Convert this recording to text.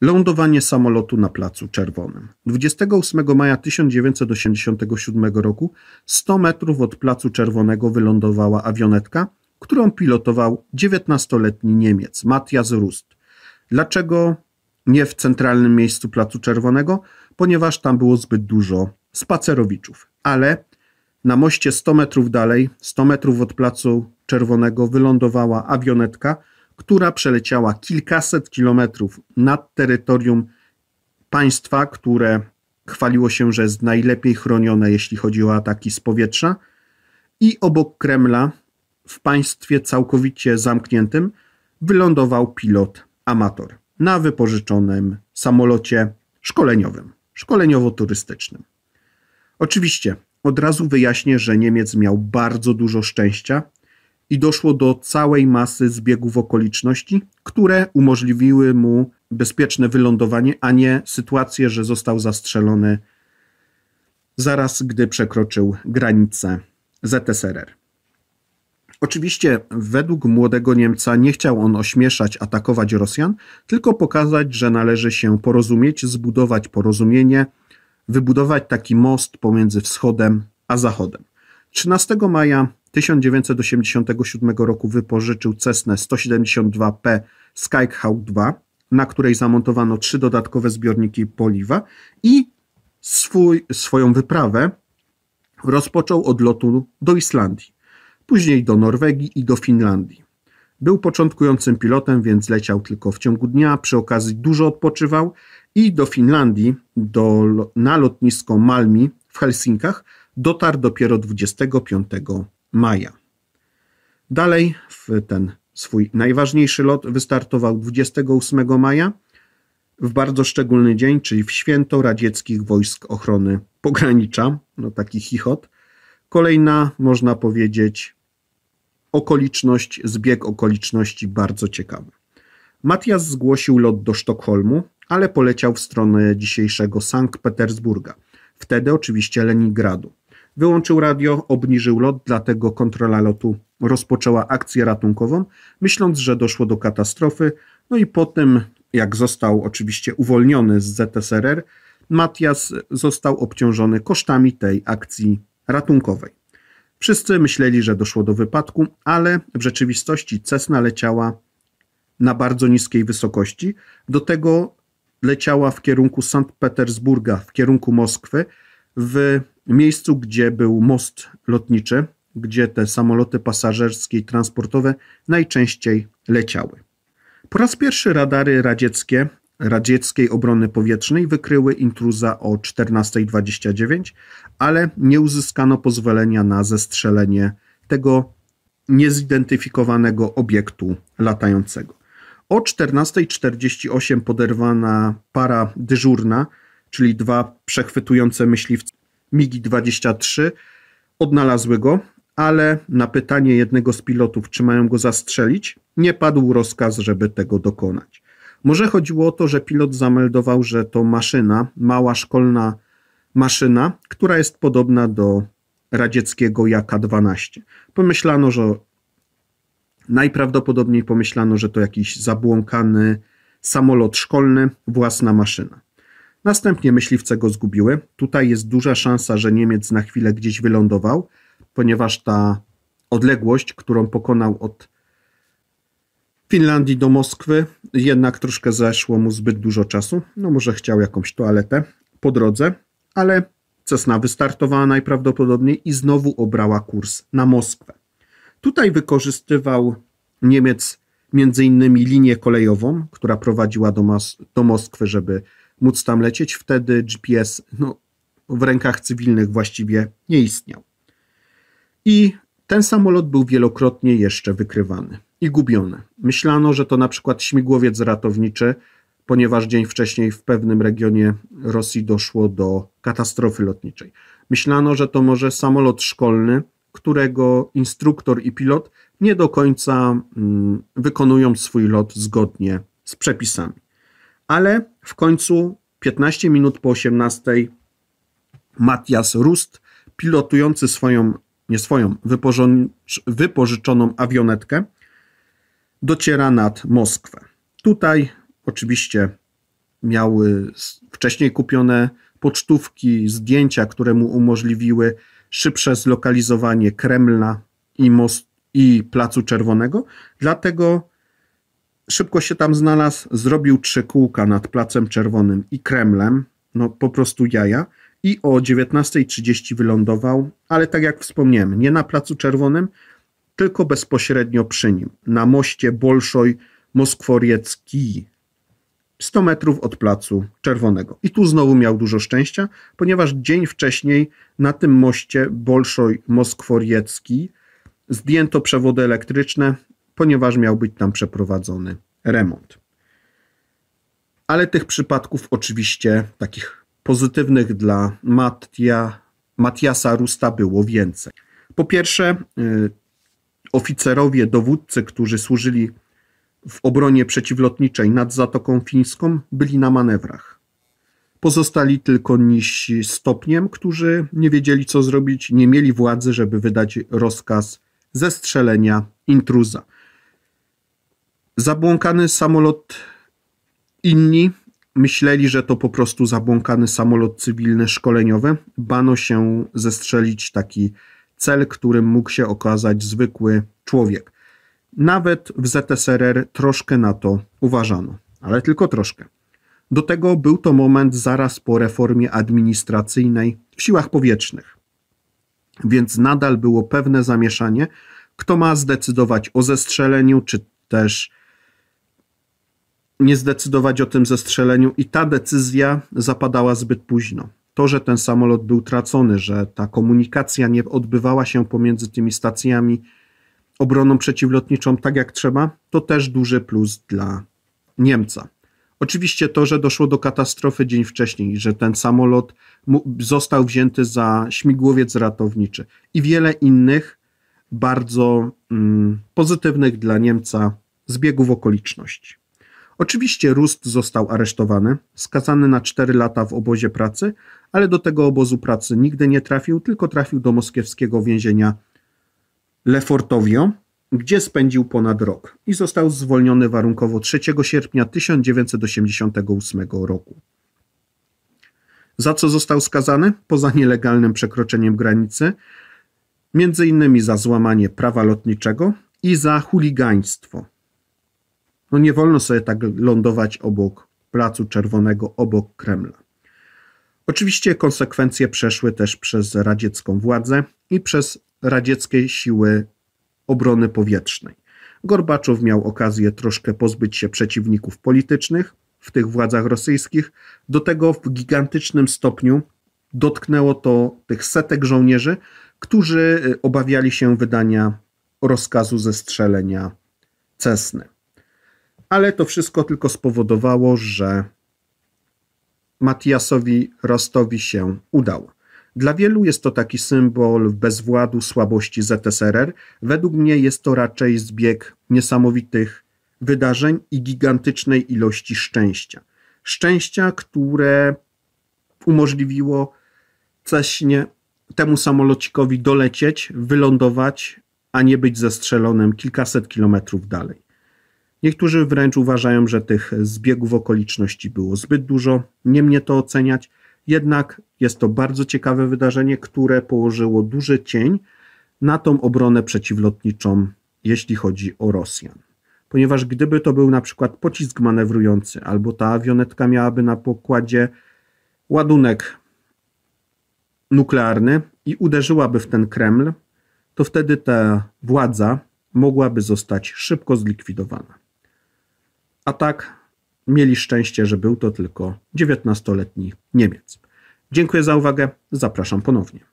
Lądowanie samolotu na Placu Czerwonym. 28 maja 1987 roku 100 metrów od Placu Czerwonego wylądowała awionetka, którą pilotował 19-letni Niemiec Matthias Rust. Dlaczego nie w centralnym miejscu Placu Czerwonego? Ponieważ tam było zbyt dużo spacerowiczów. Ale na moście 100 metrów dalej, 100 metrów od Placu Czerwonego wylądowała awionetka, która przeleciała kilkaset kilometrów nad terytorium państwa, które chwaliło się, że jest najlepiej chronione, jeśli chodzi o ataki z powietrza, i obok Kremla, w państwie całkowicie zamkniętym, wylądował pilot amator na wypożyczonym samolocie szkoleniowym, szkoleniowo-turystycznym. Oczywiście od razu wyjaśnię, że Niemiec miał bardzo dużo szczęścia, i doszło do całej masy zbiegów okoliczności, które umożliwiły mu bezpieczne wylądowanie, a nie sytuację, że został zastrzelony zaraz gdy przekroczył granicę ZSRR. Oczywiście, według młodego Niemca nie chciał on ośmieszać, atakować Rosjan, tylko pokazać, że należy się porozumieć, zbudować porozumienie, wybudować taki most pomiędzy Wschodem a Zachodem. 13 maja 1987 roku wypożyczył Cessnę 172P Skyhawk 2, na której zamontowano trzy dodatkowe zbiorniki paliwa i swój, swoją wyprawę rozpoczął od lotu do Islandii, później do Norwegii i do Finlandii. Był początkującym pilotem, więc leciał tylko w ciągu dnia, przy okazji dużo odpoczywał i do Finlandii, do, na lotnisko Malmi w Helsinkach dotarł dopiero 25 maja. Dalej w ten swój najważniejszy lot wystartował 28 maja w bardzo szczególny dzień, czyli w święto radzieckich wojsk ochrony pogranicza, no taki chichot. Kolejna, można powiedzieć, okoliczność, zbieg okoliczności bardzo ciekawy. Matias zgłosił lot do Sztokholmu, ale poleciał w stronę dzisiejszego Sankt Petersburga, wtedy oczywiście Leningradu. Wyłączył radio, obniżył lot, dlatego kontrola lotu rozpoczęła akcję ratunkową, myśląc, że doszło do katastrofy. No i po tym, jak został oczywiście uwolniony z ZSRR, Matias został obciążony kosztami tej akcji ratunkowej. Wszyscy myśleli, że doszło do wypadku, ale w rzeczywistości Cessna leciała na bardzo niskiej wysokości. Do tego leciała w kierunku Sankt Petersburga, w kierunku Moskwy, w miejscu, gdzie był most lotniczy, gdzie te samoloty pasażerskie i transportowe najczęściej leciały. Po raz pierwszy radary radzieckie radzieckiej obrony powietrznej wykryły intruza o 14.29, ale nie uzyskano pozwolenia na zestrzelenie tego niezidentyfikowanego obiektu latającego. O 14.48 poderwana para dyżurna, czyli dwa przechwytujące myśliwce MiGi-23. Odnalazły go, ale na pytanie jednego z pilotów, czy mają go zastrzelić, nie padł rozkaz, żeby tego dokonać. Może chodziło o to, że pilot zameldował, że to maszyna, mała szkolna maszyna, która jest podobna do radzieckiego Jaka-12. Pomyślano, że najprawdopodobniej pomyślano, że to jakiś zabłąkany samolot szkolny, własna maszyna. Następnie myśliwce go zgubiły. Tutaj jest duża szansa, że Niemiec na chwilę gdzieś wylądował, ponieważ ta odległość, którą pokonał od Finlandii do Moskwy, jednak troszkę zeszło mu zbyt dużo czasu. No może chciał jakąś toaletę po drodze, ale Cessna wystartowała najprawdopodobniej i znowu obrała kurs na Moskwę. Tutaj wykorzystywał Niemiec między innymi linię kolejową, która prowadziła do, Mos- do Moskwy, żeby móc tam lecieć, wtedy GPS no, w rękach cywilnych właściwie nie istniał. I ten samolot był wielokrotnie jeszcze wykrywany i gubiony. Myślano, że to na przykład śmigłowiec ratowniczy, ponieważ dzień wcześniej w pewnym regionie Rosji doszło do katastrofy lotniczej. Myślano, że to może samolot szkolny, którego instruktor i pilot nie do końca mm, wykonują swój lot zgodnie z przepisami ale w końcu 15 minut po 18 Matias Rust, pilotujący swoją, nie swoją, wypożyczoną awionetkę, dociera nad Moskwę. Tutaj oczywiście miały wcześniej kupione pocztówki, zdjęcia, które mu umożliwiły szybsze zlokalizowanie Kremla i, most, i Placu Czerwonego, dlatego Szybko się tam znalazł, zrobił trzy kółka nad Placem Czerwonym i Kremlem, no po prostu jaja, i o 19.30 wylądował, ale tak jak wspomniałem, nie na Placu Czerwonym, tylko bezpośrednio przy nim, na moście Bolszoj moskworiecki 100 metrów od Placu Czerwonego. I tu znowu miał dużo szczęścia, ponieważ dzień wcześniej na tym moście Bolszoj moskworiecki zdjęto przewody elektryczne, ponieważ miał być tam przeprowadzony remont. Ale tych przypadków oczywiście takich pozytywnych dla Matia, Matiasa Rusta było więcej. Po pierwsze, y, oficerowie, dowódcy, którzy służyli w obronie przeciwlotniczej nad Zatoką Fińską, byli na manewrach. Pozostali tylko niżsi stopniem, którzy nie wiedzieli co zrobić, nie mieli władzy, żeby wydać rozkaz zestrzelenia intruza. Zabłąkany samolot. Inni myśleli, że to po prostu zabłąkany samolot cywilny szkoleniowy. Bano się zestrzelić taki cel, którym mógł się okazać zwykły człowiek. Nawet w ZSRR troszkę na to uważano, ale tylko troszkę. Do tego był to moment zaraz po reformie administracyjnej w siłach powietrznych. Więc nadal było pewne zamieszanie, kto ma zdecydować o zestrzeleniu, czy też nie zdecydować o tym zestrzeleniu, i ta decyzja zapadała zbyt późno. To, że ten samolot był tracony, że ta komunikacja nie odbywała się pomiędzy tymi stacjami, obroną przeciwlotniczą tak jak trzeba, to też duży plus dla Niemca. Oczywiście to, że doszło do katastrofy dzień wcześniej, że ten samolot został wzięty za śmigłowiec ratowniczy i wiele innych bardzo mm, pozytywnych dla Niemca zbiegów okoliczności. Oczywiście Rust został aresztowany, skazany na 4 lata w obozie pracy, ale do tego obozu pracy nigdy nie trafił, tylko trafił do moskiewskiego więzienia Lefortowio, gdzie spędził ponad rok i został zwolniony warunkowo 3 sierpnia 1988 roku. Za co został skazany? Poza nielegalnym przekroczeniem granicy, między innymi za złamanie prawa lotniczego i za chuligaństwo. No nie wolno sobie tak lądować obok Placu Czerwonego, obok Kremla. Oczywiście konsekwencje przeszły też przez radziecką władzę i przez radzieckie siły obrony powietrznej. Gorbaczow miał okazję troszkę pozbyć się przeciwników politycznych w tych władzach rosyjskich. Do tego w gigantycznym stopniu dotknęło to tych setek żołnierzy, którzy e, obawiali się wydania rozkazu zestrzelenia Cessny ale to wszystko tylko spowodowało, że Matiasowi Rostowi się udało. Dla wielu jest to taki symbol bezwładu, słabości ZSRR. Według mnie jest to raczej zbieg niesamowitych wydarzeń i gigantycznej ilości szczęścia. Szczęścia, które umożliwiło ceśnie temu samolocikowi dolecieć, wylądować, a nie być zestrzelonym kilkaset kilometrów dalej. Niektórzy wręcz uważają, że tych zbiegów okoliczności było zbyt dużo, nie mnie to oceniać, jednak jest to bardzo ciekawe wydarzenie, które położyło duży cień na tą obronę przeciwlotniczą, jeśli chodzi o Rosjan. Ponieważ gdyby to był na przykład pocisk manewrujący, albo ta awionetka miałaby na pokładzie ładunek nuklearny i uderzyłaby w ten Kreml, to wtedy ta władza mogłaby zostać szybko zlikwidowana. A tak mieli szczęście, że był to tylko 19-letni Niemiec. Dziękuję za uwagę. Zapraszam ponownie.